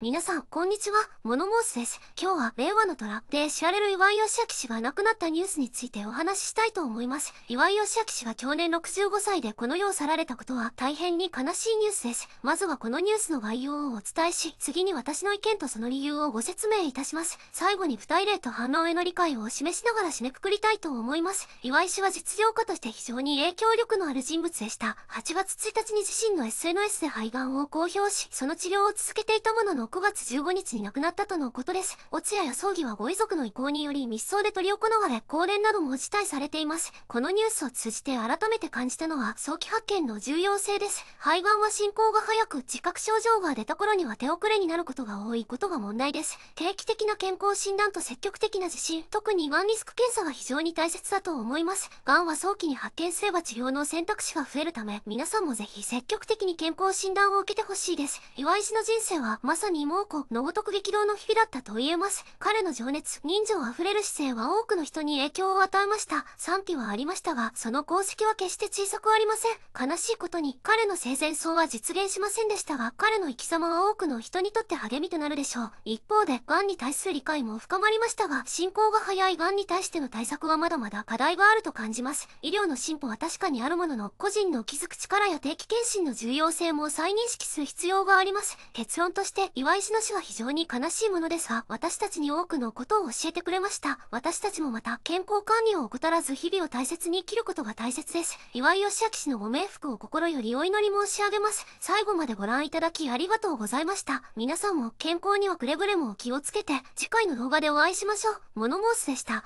皆さん、こんにちは、モノモースです。今日は、令和の虎で知られる岩井義明氏が亡くなったニュースについてお話ししたいと思います。岩井義明氏が去年65歳でこの世を去られたことは大変に悲しいニュースです。まずはこのニュースの概要をお伝えし、次に私の意見とその理由をご説明いたします。最後に二例と反応への理解をお示しながら締めくくりたいと思います。岩井氏は実業家として非常に影響力のある人物でした。8月1日に自身の SNS で肺がんを公表し、その治療を続けていたものの、6月15日に亡くなったとのことです。お通夜や葬儀はご遺族の意向により密葬で執り行われ、香典なども辞退されています。このニュースを通じて改めて感じたのは、早期発見の重要性です。肺がんは進行が早く、自覚症状が出た頃には手遅れになることが多いことが問題です。定期的な健康診断と積極的な受診、特にがんリスク検査が非常に大切だと思います。がんは早期に発見すれば治療の選択肢が増えるため、皆さんもぜひ積極的に健康診断を受けてほしいです。岩石の人生は、まさにに妹子のごとく激動の日々だったと言えます。彼の情熱、人情あふれる姿勢は多くの人に影響を与えました。賛否はありましたが、その功績は決して小さくありません。悲しいことに、彼の生前葬は実現しませんでしたが、彼の生き様は多くの人にとって励みとなるでしょう。一方で、癌に対する理解も深まりましたが、進行が早い癌に対しての対策はまだまだ課題があると感じます。医療の進歩は確かにあるものの、個人の気づく力や定期検診の重要性も再認識する必要があります。結論として、い岩井氏の死は非常に悲しいものですが、私たちに多くのことを教えてくれました。私たちもまた、健康管理を怠らず日々を大切に生きることが大切です。岩井義明氏のご冥福を心よりお祈り申し上げます。最後までご覧いただきありがとうございました。皆さんも健康にはくれぐれも気をつけて、次回の動画でお会いしましょう。モノモースでした。